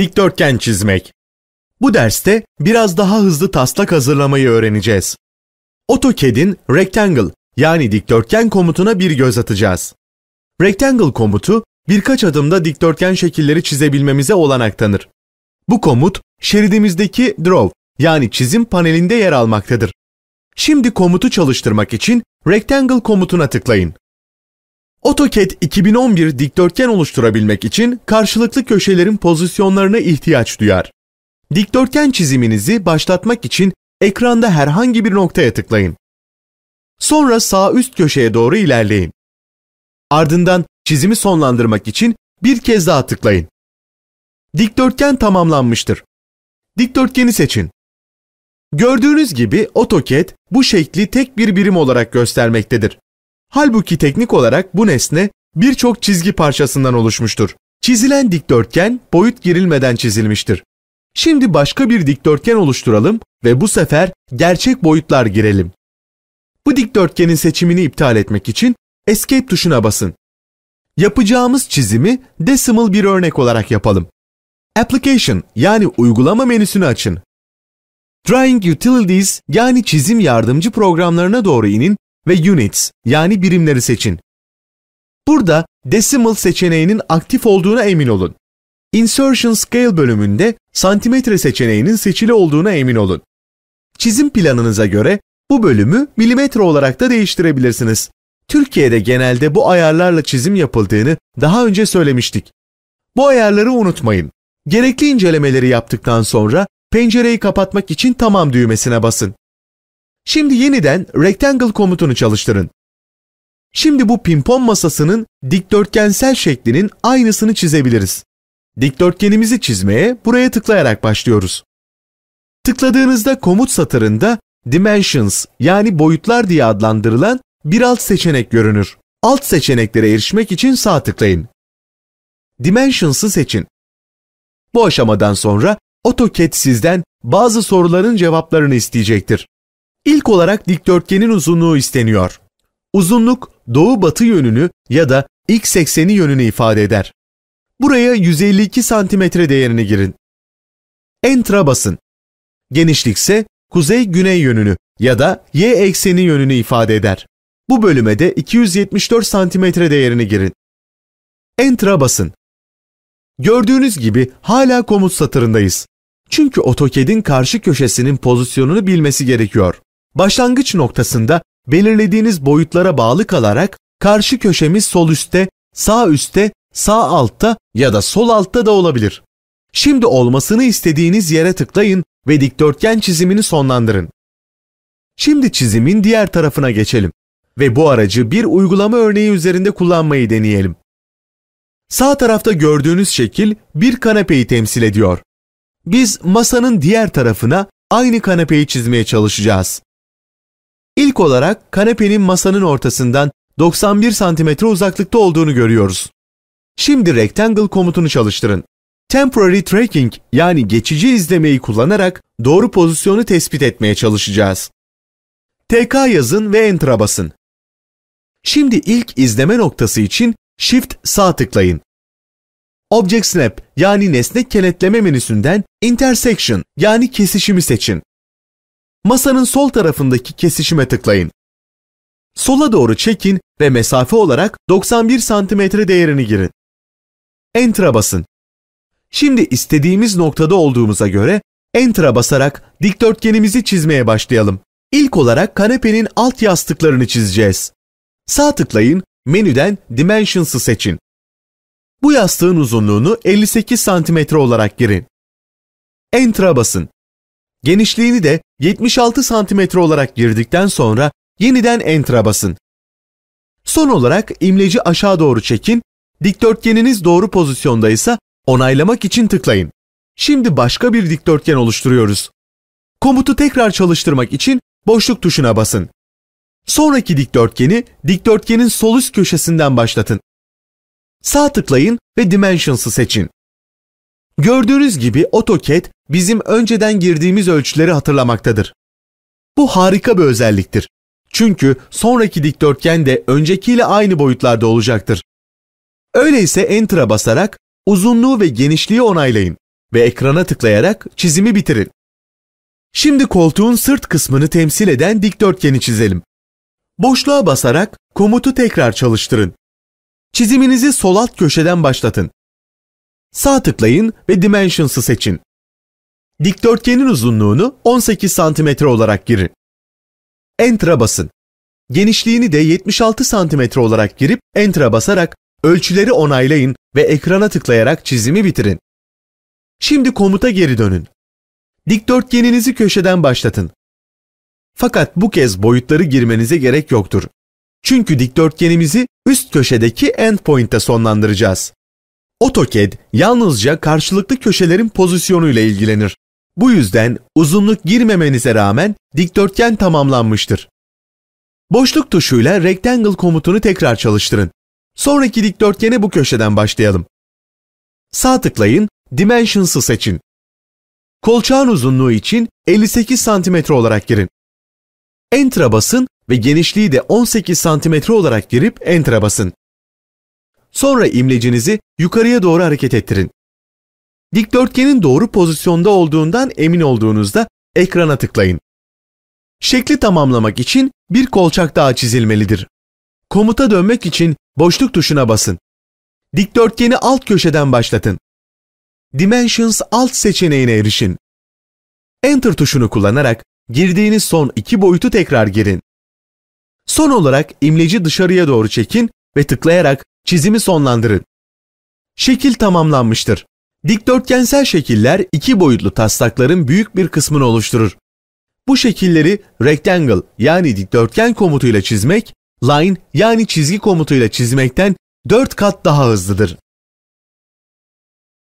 dikdörtgen çizmek. Bu derste biraz daha hızlı taslak hazırlamayı öğreneceğiz. AutoCAD'in rectangle yani dikdörtgen komutuna bir göz atacağız. Rectangle komutu birkaç adımda dikdörtgen şekilleri çizebilmemize olanak tanır. Bu komut şeridimizdeki draw yani çizim panelinde yer almaktadır. Şimdi komutu çalıştırmak için rectangle komutuna tıklayın. AutoCAD 2011 dikdörtgen oluşturabilmek için karşılıklı köşelerin pozisyonlarına ihtiyaç duyar. Dikdörtgen çiziminizi başlatmak için ekranda herhangi bir noktaya tıklayın. Sonra sağ üst köşeye doğru ilerleyin. Ardından çizimi sonlandırmak için bir kez daha tıklayın. Dikdörtgen tamamlanmıştır. Dikdörtgeni seçin. Gördüğünüz gibi AutoCAD bu şekli tek bir birim olarak göstermektedir. Halbuki teknik olarak bu nesne birçok çizgi parçasından oluşmuştur. Çizilen dikdörtgen boyut girilmeden çizilmiştir. Şimdi başka bir dikdörtgen oluşturalım ve bu sefer gerçek boyutlar girelim. Bu dikdörtgenin seçimini iptal etmek için Escape tuşuna basın. Yapacağımız çizimi decimal bir örnek olarak yapalım. Application yani uygulama menüsünü açın. Drawing Utilities yani çizim yardımcı programlarına doğru inin ve units yani birimleri seçin. Burada decimal seçeneğinin aktif olduğuna emin olun. Insertion Scale bölümünde santimetre seçeneğinin seçili olduğuna emin olun. Çizim planınıza göre bu bölümü milimetre olarak da değiştirebilirsiniz. Türkiye'de genelde bu ayarlarla çizim yapıldığını daha önce söylemiştik. Bu ayarları unutmayın. Gerekli incelemeleri yaptıktan sonra pencereyi kapatmak için tamam düğmesine basın. Şimdi yeniden rectangle komutunu çalıştırın. Şimdi bu pimpon masasının dikdörtgensel şeklinin aynısını çizebiliriz. Dikdörtgenimizi çizmeye buraya tıklayarak başlıyoruz. Tıkladığınızda komut satırında Dimensions yani boyutlar diye adlandırılan bir alt seçenek görünür. Alt seçeneklere erişmek için sağ tıklayın. Dimensions'ı seçin. Bu aşamadan sonra AutoCAD sizden bazı soruların cevaplarını isteyecektir. İlk olarak dikdörtgenin uzunluğu isteniyor. Uzunluk doğu-batı yönünü ya da x ekseni yönünü ifade eder. Buraya 152 santimetre değerini girin. Enter'a basın. Genişlik ise kuzey-güney yönünü ya da y ekseni yönünü ifade eder. Bu bölüme de 274 santimetre değerini girin. Enter'a basın. Gördüğünüz gibi hala komut satırındayız. Çünkü AutoCAD'in karşı köşesinin pozisyonunu bilmesi gerekiyor. Başlangıç noktasında belirlediğiniz boyutlara bağlı kalarak karşı köşemiz sol üstte, sağ üstte, sağ altta ya da sol altta da olabilir. Şimdi olmasını istediğiniz yere tıklayın ve dikdörtgen çizimini sonlandırın. Şimdi çizimin diğer tarafına geçelim ve bu aracı bir uygulama örneği üzerinde kullanmayı deneyelim. Sağ tarafta gördüğünüz şekil bir kanepeyi temsil ediyor. Biz masanın diğer tarafına aynı kanepeyi çizmeye çalışacağız. İlk olarak kanepenin masanın ortasından 91 santimetre uzaklıkta olduğunu görüyoruz. Şimdi Rectangle komutunu çalıştırın. Temporary Tracking yani geçici izlemeyi kullanarak doğru pozisyonu tespit etmeye çalışacağız. TK yazın ve Enter'a basın. Şimdi ilk izleme noktası için Shift sağ tıklayın. Object Snap yani nesne kenetleme menüsünden Intersection yani kesişimi seçin masanın sol tarafındaki kesişime tıklayın. Sola doğru çekin ve mesafe olarak 91 cm değerini girin. Enter'a basın. Şimdi istediğimiz noktada olduğumuza göre Enter'a basarak dikdörtgenimizi çizmeye başlayalım. İlk olarak kanepenin alt yastıklarını çizeceğiz. Sağ tıklayın, menüden Dimensions'ı seçin. Bu yastığın uzunluğunu 58 cm olarak girin. Enter'a basın. Genişliğini de 76 cm olarak girdikten sonra yeniden enter'a basın. Son olarak imleci aşağı doğru çekin, dikdörtgeniniz doğru pozisyondaysa onaylamak için tıklayın. Şimdi başka bir dikdörtgen oluşturuyoruz. Komutu tekrar çalıştırmak için boşluk tuşuna basın. Sonraki dikdörtgeni dikdörtgenin sol üst köşesinden başlatın. Sağ tıklayın ve Dimensions'ı seçin. Gördüğünüz gibi AutoCAD bizim önceden girdiğimiz ölçüleri hatırlamaktadır. Bu harika bir özelliktir. Çünkü sonraki dikdörtgen de öncekiyle aynı boyutlarda olacaktır. Öyleyse Enter'a basarak uzunluğu ve genişliği onaylayın ve ekrana tıklayarak çizimi bitirin. Şimdi koltuğun sırt kısmını temsil eden dikdörtgeni çizelim. Boşluğa basarak komutu tekrar çalıştırın. Çiziminizi sol alt köşeden başlatın Sağ tıklayın ve Dimensions'ı seçin. Dikdörtgenin uzunluğunu 18 cm olarak girin. Enter'a basın. Genişliğini de 76 cm olarak girip Enter'a basarak ölçüleri onaylayın ve ekrana tıklayarak çizimi bitirin. Şimdi komuta geri dönün. Dikdörtgeninizi köşeden başlatın. Fakat bu kez boyutları girmenize gerek yoktur. Çünkü dikdörtgenimizi üst köşedeki endpoint'te sonlandıracağız. AutoCAD yalnızca karşılıklı köşelerin pozisyonuyla ilgilenir. Bu yüzden uzunluk girmemenize rağmen dikdörtgen tamamlanmıştır. Boşluk tuşuyla Rectangle komutunu tekrar çalıştırın. Sonraki dikdörtgene bu köşeden başlayalım. Sağ tıklayın, Dimensions'ı seçin. Kolçağın uzunluğu için 58 cm olarak girin. Enter'a basın ve genişliği de 18 cm olarak girip Enter'a basın. Sonra imlecinizi yukarıya doğru hareket ettirin. Dikdörtgenin doğru pozisyonda olduğundan emin olduğunuzda ekrana tıklayın. Şekli tamamlamak için bir kolçak daha çizilmelidir. Komuta dönmek için boşluk tuşuna basın. Dikdörtgeni alt köşeden başlatın. Dimensions alt seçeneğine erişin. Enter tuşunu kullanarak girdiğiniz son iki boyutu tekrar girin. Son olarak imleci dışarıya doğru çekin ve tıklayarak Çizimi sonlandırın. Şekil tamamlanmıştır. Dikdörtgensel şekiller iki boyutlu taslakların büyük bir kısmını oluşturur. Bu şekilleri rectangle yani dikdörtgen komutuyla çizmek, line yani çizgi komutuyla çizmekten 4 kat daha hızlıdır.